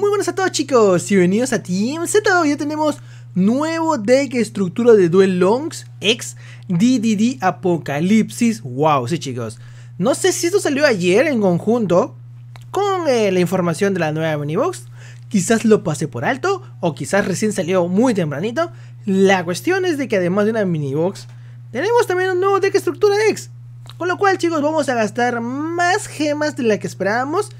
Muy buenas a todos chicos y bienvenidos a Team Z. Ya tenemos nuevo deck estructura de Duel Longs ex DDD Apocalipsis. Wow, sí chicos. No sé si esto salió ayer en conjunto con eh, la información de la nueva minibox. Quizás lo pasé por alto o quizás recién salió muy tempranito. La cuestión es de que además de una minibox, tenemos también un nuevo deck estructura ex. Con lo cual chicos vamos a gastar más gemas de la que esperábamos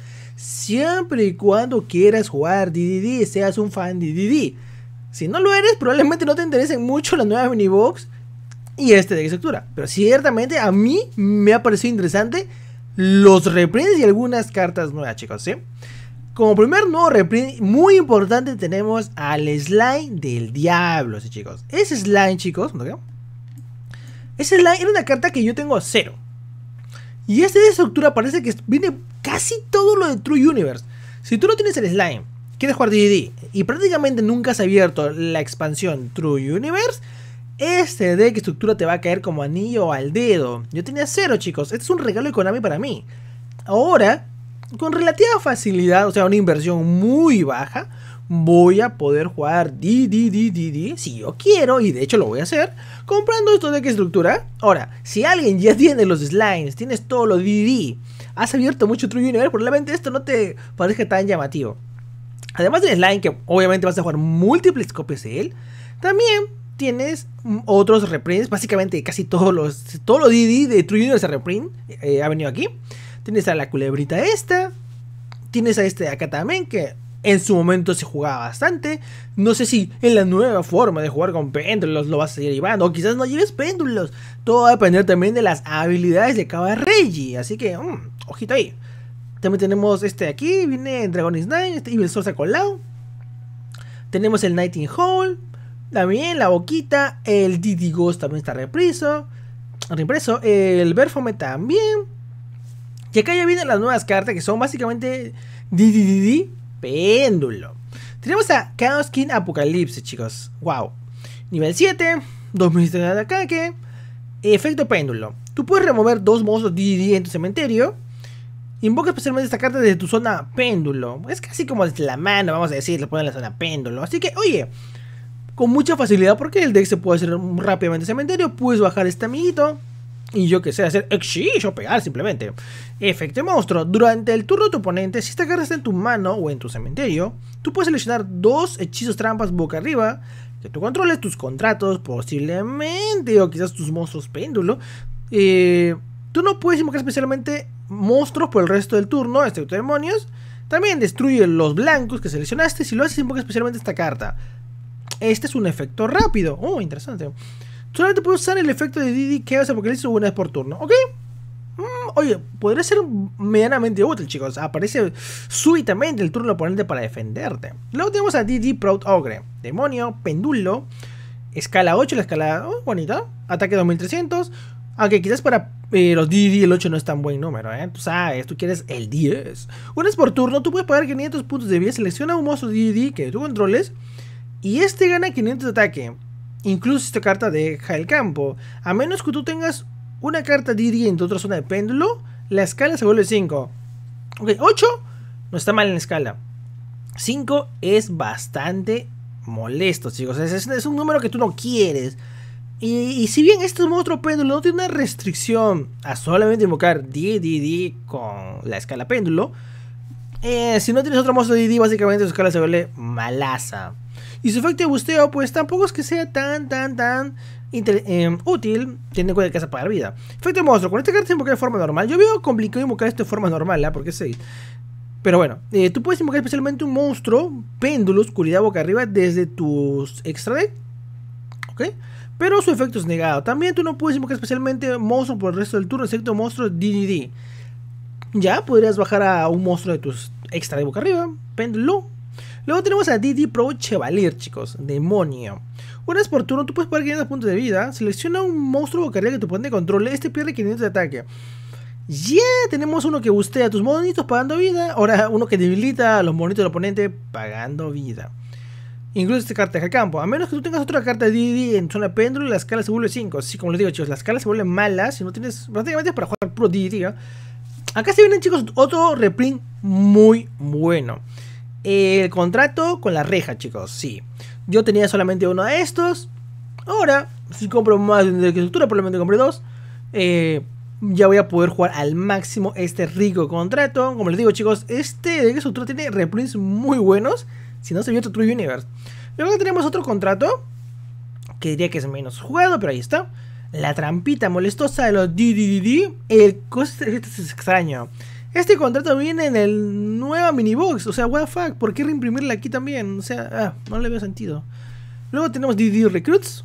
siempre y cuando quieras jugar DDD, seas un fan de DDD. Si no lo eres, probablemente no te interesen mucho las nuevas minibox y este de estructura. Pero ciertamente a mí me ha parecido interesante los reprints y algunas cartas nuevas, chicos, ¿sí? Como primer nuevo reprint muy importante tenemos al slime del diablo, chicos. Ese slime, chicos, Ese slime era una carta que yo tengo a cero. Y de estructura parece que viene casi todo lo de True Universe. Si tú no tienes el slime, quieres jugar DD y prácticamente nunca has abierto la expansión True Universe, este deck estructura te va a caer como anillo al dedo. Yo tenía cero, chicos. Este es un regalo de Konami para mí. Ahora con relativa facilidad, o sea, una inversión muy baja, voy a poder jugar di, si yo quiero, y de hecho lo voy a hacer, comprando esto de que estructura. Ahora, si alguien ya tiene los slimes, tienes todo lo DD. has abierto mucho True Universe, probablemente esto no te parezca tan llamativo. Además del slime, que obviamente vas a jugar múltiples copias de él, también tienes mm, otros reprints, básicamente casi todos los, todo lo DD de True Universe reprint eh, ha venido aquí. Tienes a la culebrita esta. Tienes a este de acá también, que en su momento se jugaba bastante. No sé si en la nueva forma de jugar con péndulos lo vas a seguir llevando. O quizás no lleves péndulos. Todo va a depender también de las habilidades de cada Reggie. Así que, mm, ojito ahí. También tenemos este de aquí. Viene Dragon Nine, Este Evil Source colado. Tenemos el Nightingale. También la boquita. El Diddy Ghost también está represo Reimpreso. El Berfome también. Y acá ya vienen las nuevas cartas que son básicamente di, péndulo. Tenemos a Chaos King Apocalipsis, chicos. Wow. Nivel 7, dos de ataque, efecto péndulo. Tú puedes remover dos monstruos DDD en tu cementerio. Invoca especialmente esta carta desde tu zona péndulo. Es casi como desde la mano, vamos a decir, le ponen la zona péndulo. Así que, oye, con mucha facilidad, porque el deck se puede hacer rápidamente cementerio, puedes bajar este amiguito y yo que sé, hacer x, pegar simplemente. Efecto monstruo. Durante el turno de tu oponente, si esta carta está en tu mano o en tu cementerio, tú puedes seleccionar dos hechizos trampas boca arriba que tú controles, tus contratos posiblemente, o quizás tus monstruos péndulo. Eh, tú no puedes invocar especialmente monstruos por el resto del turno, excepto este demonios. También destruye los blancos que seleccionaste. Si lo haces, invoca especialmente esta carta. Este es un efecto rápido. Oh, interesante. Solamente puede usar el efecto de DD que hace Apocalipsis una vez por turno. ¿Ok? Mm, oye, podría ser medianamente útil, chicos. Aparece súbitamente el turno del oponente para defenderte. Luego tenemos a Didi Proud Ogre. Demonio, pendulo. Escala 8, la escala oh, bonita. Ataque 2300. Aunque quizás para eh, los DD el 8 no es tan buen número, ¿eh? Tú sabes, tú quieres el 10. Una vez por turno, tú puedes pagar 500 puntos de vida. Selecciona un monstruo DD que tú controles. Y este gana 500 de ataque incluso esta carta deja el campo. A menos que tú tengas una carta tu otra zona de péndulo, la escala se vuelve 5. Ok, 8 no está mal en la escala. 5 es bastante molesto, chicos. Es, un número que tú no quieres. Y, si bien este monstruo péndulo no tiene una restricción a solamente invocar DDD con la escala péndulo, eh, si no tienes otro monstruo DD, básicamente su escala se vuelve malaza. Y su efecto de busteo, pues tampoco es que sea tan, tan, tan em, útil, Tiene que cuenta que vas a pagar vida. Efecto de monstruo, con esta carta se invoca de forma normal. Yo veo complicado invocar esto de forma normal, ¿ah? porque 6. Pero bueno, eh, tú puedes invocar especialmente un monstruo, péndulo, oscuridad boca arriba, desde tus extra deck. ¿Ok? Pero su efecto es negado. También tú no puedes invocar especialmente monstruo por el resto del turno, excepto monstruo DDD. Ya podrías bajar a un monstruo de tus extra de boca arriba, péndulo, Luego tenemos a Didi Pro Chevalier, chicos. Demonio. Una vez por turno, tú puedes pagar 500 puntos de vida. Selecciona un monstruo que que tu oponente control, Este pierde 500 de ataque. Ya tenemos uno que bustea a tus monitos pagando vida. Ahora uno que debilita a los monitos del oponente pagando vida. Incluso esta carta deja campo. A menos que tú tengas otra carta de DD en zona péndulo, la escala se vuelve 5. Sí, como les digo, chicos, la escala se vuelve mala. Si no tienes. Prácticamente para jugar pro DD. Acá se vienen, chicos, otro reprint muy bueno el contrato con la reja, chicos. Sí. Yo tenía solamente uno de estos. Ahora, si compro más de estructura, probablemente compré dos. Eh, ya voy a poder jugar al máximo este rico contrato. Como les digo, chicos, este de estructura tiene reprints muy buenos. Si no se vio otro True Universe. Luego tenemos otro contrato. Que diría que es menos jugado, pero ahí está. La trampita molestosa de los DDDD. El coste este es extraño. Este contrato viene en el nueva minibox. O sea, what the fuck, ¿por qué reimprimirla aquí también? O sea, ah, no le veo sentido. Luego tenemos DD Recruits.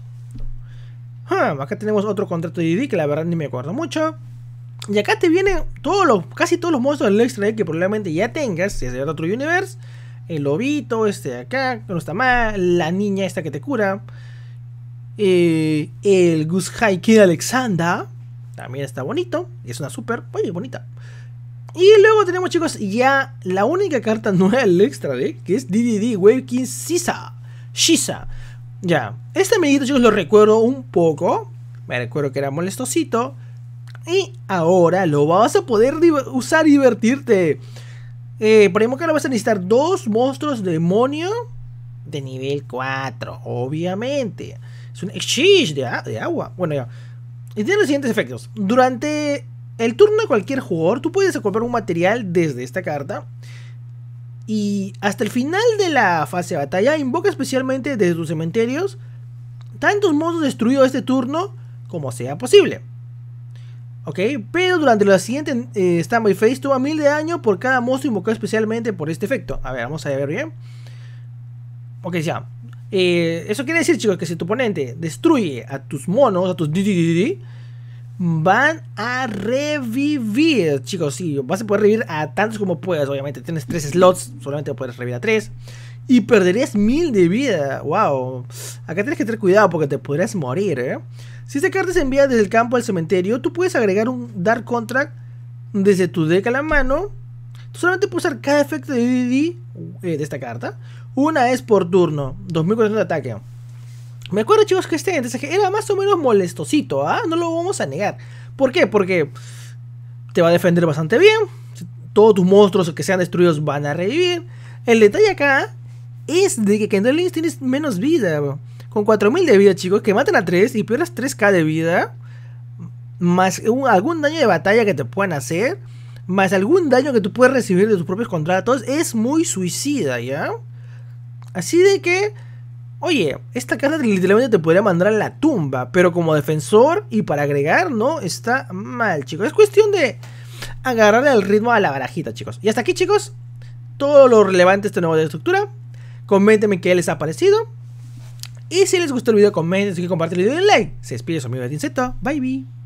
Ah, acá tenemos otro contrato de DD que la verdad ni me acuerdo mucho. Y acá te vienen todos los, casi todos los monstruos del Extra que probablemente ya tengas, si es de otro universe. El lobito, este de acá, no está mal. La niña esta que te cura. Eh, el Goose High Kid Alexander. También está bonito. Es una super. Oye, bonita. Y luego tenemos, chicos, ya la única carta nueva extra deck, que es DDD Waking Sisa. Shisa. Ya, este amiguito, chicos, lo recuerdo un poco. Me recuerdo que era molestosito. Y ahora lo vas a poder usar y divertirte. Eh, por ejemplo, que ahora vas a necesitar dos monstruos demonio de nivel 4, obviamente. Es un exchange de, de agua. Bueno, ya. Y tiene los siguientes efectos. Durante el turno de cualquier jugador, tú puedes comprar un material desde esta carta. Y hasta el final de la fase de batalla, invoca especialmente desde tus cementerios tantos monstruos destruidos este turno como sea posible. ¿Ok? Pero durante la siguiente eh, Standby Phase toma mil de daño por cada monstruo invocado especialmente por este efecto. A ver, vamos a ver bien. Ok, ya. Eh, eso quiere decir, chicos, que si tu oponente destruye a tus monos, a tus... Di -di van a revivir, chicos. Sí, vas a poder revivir a tantos como puedas. Obviamente, tienes tres slots, solamente puedes revivir a tres. Y perderías mil de vida. Wow. Acá tienes que tener cuidado porque te podrías morir, ¿eh? Si esta carta se envía desde el campo al cementerio, tú puedes agregar un Dark Contract desde tu deck a la mano. solamente puedes usar cada efecto de DD eh, de esta carta. Una vez por turno. 2400 de ataque. Me acuerdo, chicos, que este entonces era más o menos molestosito, ¿ah? No lo vamos a negar. ¿Por qué? Porque te va a defender bastante bien. Todos tus monstruos que sean destruidos van a revivir. El detalle acá es de que Kendall tienes menos vida. Con 4000 de vida, chicos, que matan a 3 y pierdas 3k de vida. Más algún daño de batalla que te puedan hacer. Más algún daño que tú puedes recibir de tus propios contratos. Es muy suicida, ¿ya? Así de que Oye, esta carta literalmente te podría mandar a la tumba, pero como defensor y para agregar, no está mal, chicos. Es cuestión de agarrarle el ritmo a la barajita, chicos. Y hasta aquí, chicos, todo lo relevante de este nuevo de estructura. Coméntenme qué les ha parecido. Y si les gustó el video, comenten, compartan el video y denle like. Se despide su amigo de Tinseto. Bye, bye.